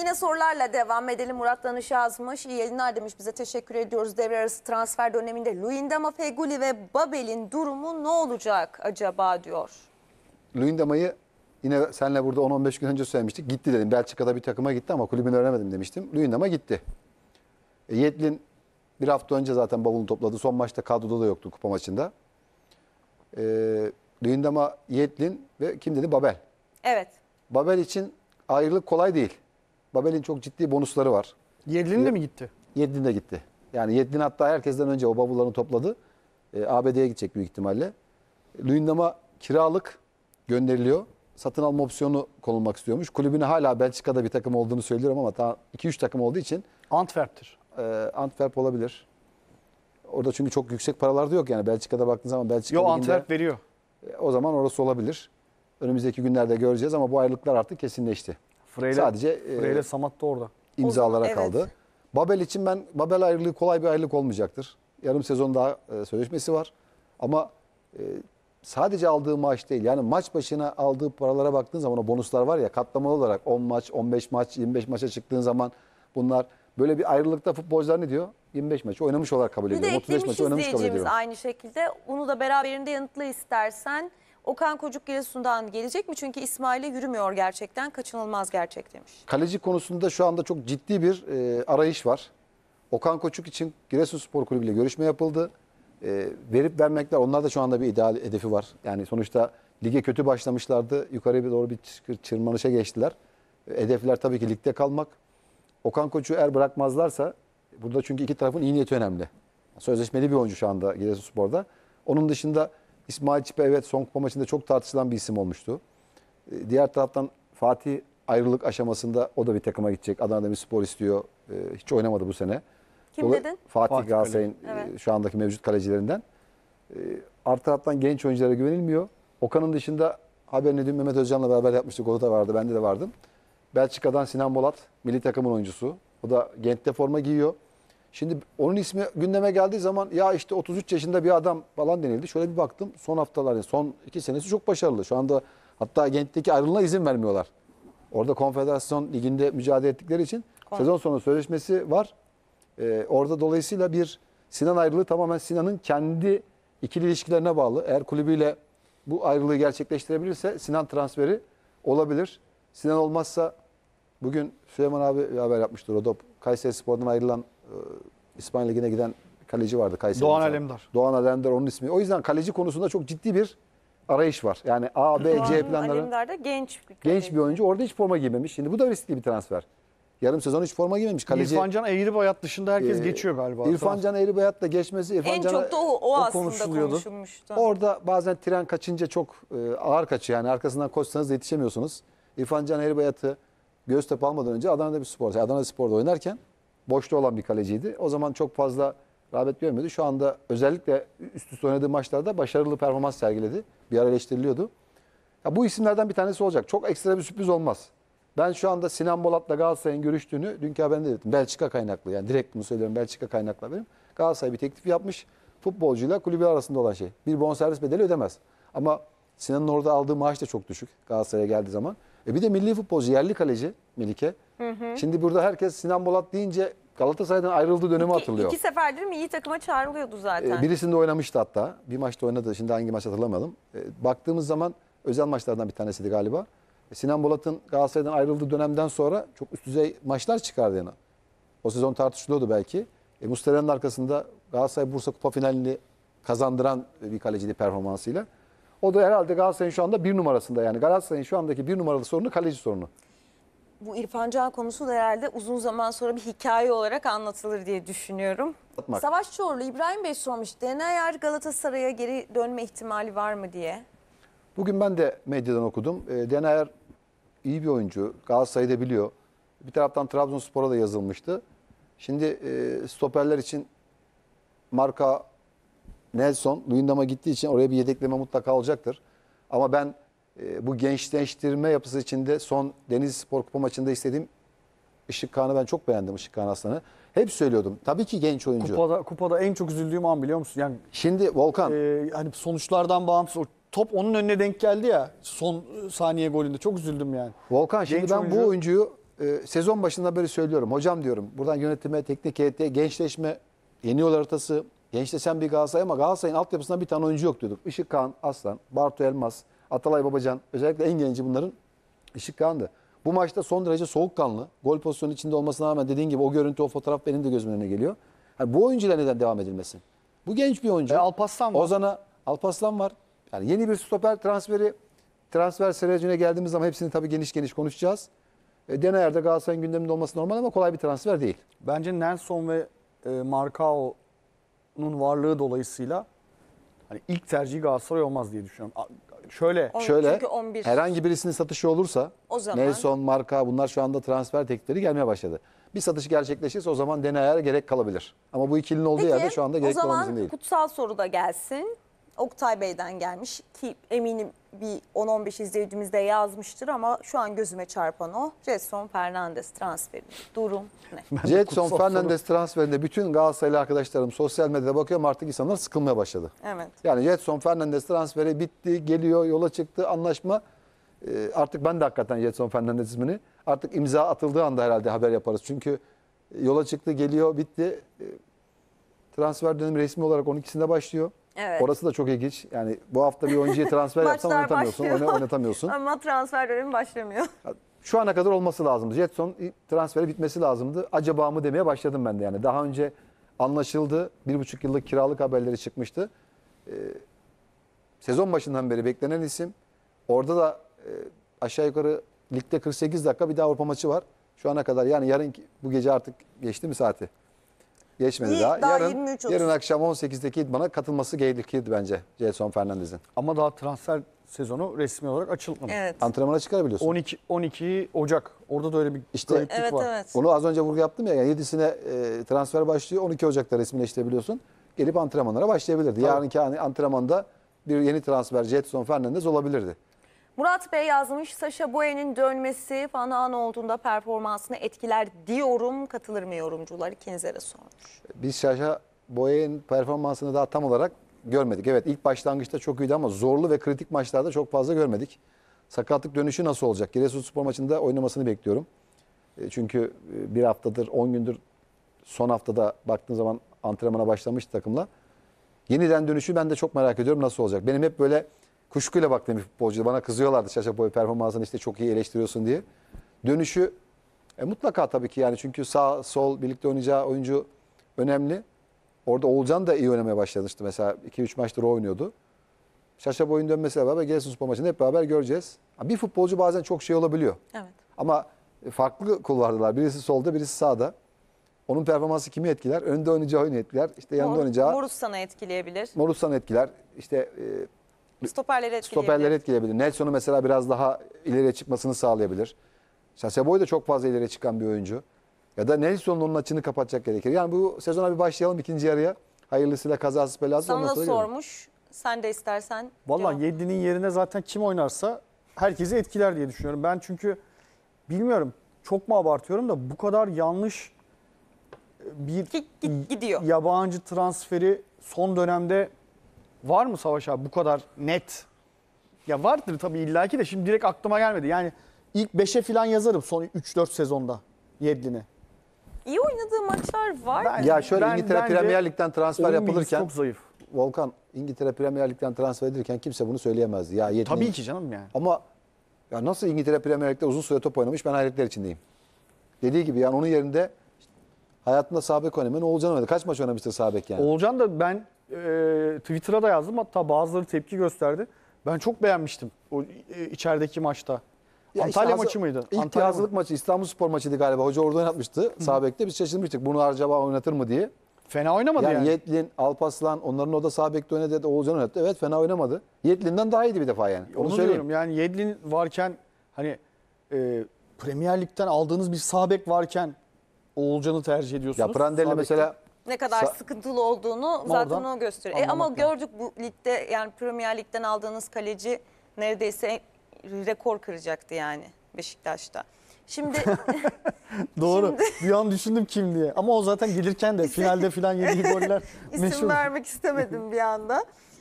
Yine sorularla devam edelim. Murat Danış yazmış. İyi yayınlar demiş. Bize teşekkür ediyoruz. Devre arası transfer döneminde Luindama, Feguli ve Babel'in durumu ne olacak acaba diyor. Luindama'yı yine senle burada 10-15 gün önce söylemiştik. Gitti dedim. Belçika'da bir takıma gitti ama kulübünü öğrenemedim demiştim. Luindama gitti. E, Yetlin bir hafta önce zaten bavulunu topladı. Son maçta kadroda da yoktu kupa maçında. E, Luyendama, Yetlin ve kim dedi? Babel. Evet. Babel için ayrılık kolay değil. Babel'in çok ciddi bonusları var. Yedlin de mi gitti? Yedlin de gitti. Yani Yedlin hatta herkesten önce o bavullarını topladı. E, ABD'ye gidecek büyük ihtimalle. Luyendam'a kiralık gönderiliyor. Satın alma opsiyonu konulmak istiyormuş. Kulübüne hala Belçika'da bir takım olduğunu söylüyorum ama ta 2-3 takım olduğu için. Antwerp'tir. E, Antwerp olabilir. Orada çünkü çok yüksek paralar da yok yani Belçika'da baktığın zaman Belçika Yo Antwerp liginde, veriyor. E, o zaman orası olabilir. Önümüzdeki günlerde göreceğiz ama bu ayrılıklar artık kesinleşti. Freyle, Sadece e, Samat da orada. imzalara evet. kaldı. Babel için ben Babel ayrılığı kolay bir ayrılık olmayacaktır. Yarım sezon daha e, sözleşmesi var. Ama e, sadece aldığı maaş değil. Yani maç başına aldığı paralara baktığın zaman o bonuslar var ya katlamalı olarak 10 maç, 15 maç, 25 maça çıktığın zaman bunlar böyle bir ayrılıkta futbolcular ne diyor? 25 maç oynamış olarak kabul ediyor. 35 maç oynamış kabul ediyor. aynı şekilde. Onu da beraberinde yanıtla istersen. Okan Kocuk Giresun'dan gelecek mi? Çünkü İsmail'e yürümüyor gerçekten. Kaçınılmaz gerçek demiş. Kaleci konusunda şu anda çok ciddi bir e, arayış var. Okan Koçuk için Giresun Spor Kulübü ile görüşme yapıldı. E, verip vermekler onlar da şu anda bir ideal hedefi var. Yani sonuçta lige kötü başlamışlardı. Yukarıya doğru bir çırmanışa geçtiler. E, hedefler tabii ki ligde kalmak. Okan Koç'u er bırakmazlarsa burada çünkü iki tarafın iyi niyeti önemli. Sözleşmeli bir oyuncu şu anda Giresun Spor'da. Onun dışında İsmail Çipe evet son kupa maçında çok tartışılan bir isim olmuştu. Ee, diğer taraftan Fatih ayrılık aşamasında o da bir takıma gidecek. Adana'da bir spor istiyor. Ee, hiç oynamadı bu sene. Kim Dolayı, dedin? Fatih, Fatih Galatasaray'ın e, evet. şu andaki mevcut kalecilerinden. Ee, Artı taraftan genç oyunculara güvenilmiyor. Okan'ın dışında haberini dün Mehmet Özcan'la beraber yapmıştık. O da vardı, bende de vardım. Belçika'dan Sinan Bolat, milli takımın oyuncusu. O da Gent'te forma giyiyor. Şimdi onun ismi gündeme geldiği zaman ya işte 33 yaşında bir adam falan denildi. Şöyle bir baktım son haftalar, son iki senesi çok başarılı. Şu anda hatta Gent'teki ayrılığına izin vermiyorlar. Orada konfederasyon liginde mücadele ettikleri için Kon sezon sonu sözleşmesi var. Ee, orada dolayısıyla bir Sinan ayrılığı tamamen Sinan'ın kendi ikili ilişkilerine bağlı. Eğer kulübüyle bu ayrılığı gerçekleştirebilirse Sinan transferi olabilir. Sinan olmazsa bugün Süleyman abi haber yapmıştır. Rodop Kayseri Spor'dan ayrılan ee, İspanya Ligi'ne giden kaleci vardı Kayseri'de. Doğan Alemdar. Doğan Alemdar onun ismi. O yüzden kaleci konusunda çok ciddi bir arayış var. Yani A, B, C planları. Alemdar da genç bir kaleci. Genç bir oyuncu. Orada hiç forma giymemiş. Şimdi bu da riskli bir transfer. Yarım sezon hiç forma giymemiş. Kaleci, İrfan Can Eğribayat dışında herkes e, geçiyor galiba. İrfan Can Eğribayat da geçmesi İrfan En Can'a, çok da o, o, o aslında konuşulmuştu. Orada bazen tren kaçınca çok e, ağır kaçıyor. Yani arkasından koşsanız da yetişemiyorsunuz. İrfan Can Bayat'ı Göztepe almadan önce Adana'da bir spor. Adana Spor'da oynarken boşta olan bir kaleciydi. O zaman çok fazla rağbet görmedi. Şu anda özellikle üst üste oynadığı maçlarda başarılı performans sergiledi. Bir ara eleştiriliyordu. Ya bu isimlerden bir tanesi olacak. Çok ekstra bir sürpriz olmaz. Ben şu anda Sinan Bolat'la Galatasaray'ın görüştüğünü dünkü haberinde dedim. Belçika kaynaklı yani direkt bunu söylüyorum Belçika kaynaklı benim. Galatasaray bir teklif yapmış. Futbolcuyla kulübü arasında olan şey. Bir bonservis bedeli ödemez. Ama Sinan'ın orada aldığı maaş da çok düşük Galatasaray'a geldiği zaman. E bir de milli futbolcu yerli kaleci Melike. Hı hı. Şimdi burada herkes Sinan Bolat deyince Galatasaray'dan ayrıldığı dönemi iki, hatırlıyor. İki seferdir mi? iyi takıma çağrılıyordu zaten. Ee, birisinde oynamıştı hatta. Bir maçta oynadı. Şimdi hangi maç hatırlamadım. Ee, baktığımız zaman özel maçlardan bir tanesiydi galiba. Ee, Sinan Bolat'ın Galatasaray'dan ayrıldığı dönemden sonra çok üst düzey maçlar çıkardı yana. O sezon tartışılıyordu belki. E, Mustera'nın arkasında Galatasaray Bursa Kupa finalini kazandıran e, bir kaleciydi performansıyla. O da herhalde Galatasaray'ın şu anda bir numarasında yani. Galatasaray'ın şu andaki bir numaralı sorunu kaleci sorunu bu İrfan Can konusu da herhalde uzun zaman sonra bir hikaye olarak anlatılır diye düşünüyorum. Atmak. Savaş Çorlu İbrahim Bey sormuş. Deneyer Galatasaray'a geri dönme ihtimali var mı diye. Bugün ben de medyadan okudum. E, ee, Deneyer iyi bir oyuncu. Galatasaray'ı da biliyor. Bir taraftan Trabzonspor'a da yazılmıştı. Şimdi e, stoperler için marka Nelson, Luyendam'a gittiği için oraya bir yedekleme mutlaka olacaktır. Ama ben ee, bu gençleştirme yapısı içinde son Deniz Spor Kupa maçında istediğim Işık Kaan'ı ben çok beğendim Işık Kaan Aslan'ı. Hep söylüyordum. Tabii ki genç oyuncu. Kupada, kupada en çok üzüldüğüm an biliyor musun? Yani Şimdi Volkan. E, hani sonuçlardan bağımsız o top onun önüne denk geldi ya son saniye golünde. Çok üzüldüm yani. Volkan şimdi ben oyuncu... bu oyuncuyu e, sezon başında beri söylüyorum. Hocam diyorum buradan yönetime, teknik heyete, gençleşme, yeni yol haritası, gençleşen bir Galatasaray ama Galatasaray'ın altyapısında bir tane oyuncu yok diyorduk. Işık Kaan, Aslan, Bartu Elmas, Atalay Babacan özellikle en genci bunların ışık kandı. Bu maçta son derece soğukkanlı. Gol pozisyonu içinde olmasına rağmen dediğin gibi o görüntü, o fotoğraf benim de gözümün önüne geliyor. Yani bu oyuncular neden devam edilmesi? Bu genç bir oyuncu. E, Alpaslan var. Ozan'a Alpaslan var. Yani yeni bir stoper transferi transfer sürecine geldiğimiz zaman hepsini tabii geniş geniş konuşacağız. E, Denayer'de Galatasaray'ın gündeminde olması normal ama kolay bir transfer değil. Bence Nelson ve e, Marcao'nun varlığı dolayısıyla hani ilk tercihi Galatasaray olmaz diye düşünüyorum. Şöyle. şöyle çünkü 11. herhangi birisinin satışı olursa o zaman, Nelson, Marka bunlar şu anda transfer teklifleri gelmeye başladı. Bir satış gerçekleşirse o zaman deneye gerek kalabilir. Ama bu ikilinin olduğu Peki, yerde şu anda gerek kalan bizim değil. o zaman kutsal soru da gelsin. Oktay Bey'den gelmiş ki eminim bir 10-15 izleyicimiz de yazmıştır ama şu an gözüme çarpan o. Jetson Fernandes transferi. Durum ne? Jetson Fernandes transferinde bütün Galatasaraylı arkadaşlarım sosyal medyada bakıyorum artık insanlar sıkılmaya başladı. Evet. Yani Jetson Fernandes transferi bitti, geliyor, yola çıktı, anlaşma. Ee, artık ben de hakikaten Jetson Fernandes ismini artık imza atıldığı anda herhalde haber yaparız. Çünkü e, yola çıktı, geliyor, bitti. Ee, transfer dönemi resmi olarak 12'sinde başlıyor. Evet. Orası da çok ilginç. Yani bu hafta bir oyuncuya transfer yapsan Maçlar oynatamıyorsun. başlıyor. oyna- oynatamıyorsun. Ama transfer dönemi başlamıyor. Şu ana kadar olması lazımdı. Jetson transferi bitmesi lazımdı. Acaba mı demeye başladım ben de yani. Daha önce anlaşıldı. Bir buçuk yıllık kiralık haberleri çıkmıştı. Ee, sezon başından beri beklenen isim. Orada da e, aşağı yukarı ligde 48 dakika bir daha Avrupa maçı var. Şu ana kadar yani yarın bu gece artık geçti mi saati? Geçmedi İyi, daha. daha yarın, 23 yarın akşam 18'deki idmana katılması gerekirdi bence Jason Fernandez'in. Ama daha transfer sezonu resmi olarak açılmadı. Evet. Antrenmana çıkarabiliyorsun. 12 12 Ocak. Orada da öyle bir İşte- gariplik Evet var. evet. Onu az önce vurgu yaptım ya. Yani 7'sine e, transfer başlıyor. 12 Ocak'ta resmileştirebiliyorsun. Gelip antrenmanlara başlayabilirdi. Yarınki antrenmanda bir yeni transfer Jetson Fernandez olabilirdi. Murat Bey yazmış Saşa Boye'nin dönmesi an olduğunda performansını etkiler diyorum. Katılır mı yorumcular? İkinize de sormuş. Biz Saşa Boye'nin performansını daha tam olarak görmedik. Evet ilk başlangıçta çok iyiydi ama zorlu ve kritik maçlarda çok fazla görmedik. Sakatlık dönüşü nasıl olacak? Giresunspor maçında oynamasını bekliyorum. E, çünkü e, bir haftadır, 10 gündür son haftada baktığın zaman antrenmana başlamış takımla. Yeniden dönüşü ben de çok merak ediyorum nasıl olacak. Benim hep böyle Kuşkuyla baktığım bir futbolcuydu. Bana kızıyorlardı Şaşa Boy performansını işte çok iyi eleştiriyorsun diye. Dönüşü e, mutlaka tabii ki yani çünkü sağ sol birlikte oynayacağı oyuncu önemli. Orada Oğulcan da iyi oynamaya başlamıştı. Mesela 2-3 maçtır o oynuyordu. Şaşa Boy'un dönmesiyle beraber Giresun Spor maçında hep beraber göreceğiz. Bir futbolcu bazen çok şey olabiliyor. Evet. Ama farklı kulvardılar. Birisi solda, birisi sağda. Onun performansı kimi etkiler? Önde oynayacağı oyunu etkiler. İşte yanında Mor oynayacağı... Morussan'ı etkileyebilir. Morussan etkiler. İşte e, Stoperleri etkileyebilir. Stoperleri etkileyebilir. Nelson'u mesela biraz daha ileriye çıkmasını sağlayabilir. Şaseboy da çok fazla ileriye çıkan bir oyuncu. Ya da Nelson'un onun açını kapatacak gerekir. Yani bu sezona bir başlayalım ikinci yarıya. Hayırlısıyla kazasız belasız. Sana da sormuş. Gelin. Sen de istersen. Valla 7'nin yerine zaten kim oynarsa herkesi etkiler diye düşünüyorum. Ben çünkü bilmiyorum çok mu abartıyorum da bu kadar yanlış e, bir gidiyor. yabancı transferi son dönemde Var mı Savaş abi bu kadar net? Ya vardır tabii illaki de şimdi direkt aklıma gelmedi. Yani ilk 5'e falan yazarım son 3-4 sezonda Yedlin'i. İyi oynadığı maçlar var. Ben- Ya şöyle ben- İngiltere Premier Lig'den transfer yapılırken çok zayıf. Volkan İngiltere Premier Lig'den transfer edilirken kimse bunu söyleyemezdi. Ya yetmiyor. Tabii ki canım yani. Ama ya nasıl İngiltere Premier Lig'de uzun süre top oynamış ben hayretler içindeyim. Dediği gibi yani onun yerinde hayatında sağ bek Oğulcan oynadı. Kaç maç oynamıştır sağ bek yani? Olcan da ben e, Twitter'a da yazdım. Hatta bazıları tepki gösterdi. Ben çok beğenmiştim o e, içerideki maçta. Ya Antalya işte maçı mıydı? İlk Antalya hazırlık maçı İstanbul Spor maçıydı galiba. Hoca orada oynatmıştı. Sağ biz şaşırmıştık. Bunu acaba oynatır mı diye. Fena oynamadı yani. yani. Yetlin, Alpaslan onların o da sağ bekte oynadı. Oğuzcan oynattı. Evet fena oynamadı. Yetlin'den daha iyiydi bir defa yani. Onu, Onu söyleyeyim. diyorum yani Yedlin varken hani e, Premier Lig'den aldığınız bir sağ varken Oğulcan'ı tercih ediyorsunuz. Ya Prandelli mesela ne kadar Sa sıkıntılı olduğunu zaten Oradan o gösteriyor. E, ama gördük bu ligde yani Premier Lig'den aldığınız kaleci neredeyse rekor kıracaktı yani Beşiktaş'ta. Şimdi doğru. Şimdi... Bir an düşündüm kim diye. Ama o zaten gelirken de finalde filan yediği goller İsim meşhur. vermek istemedim bir anda.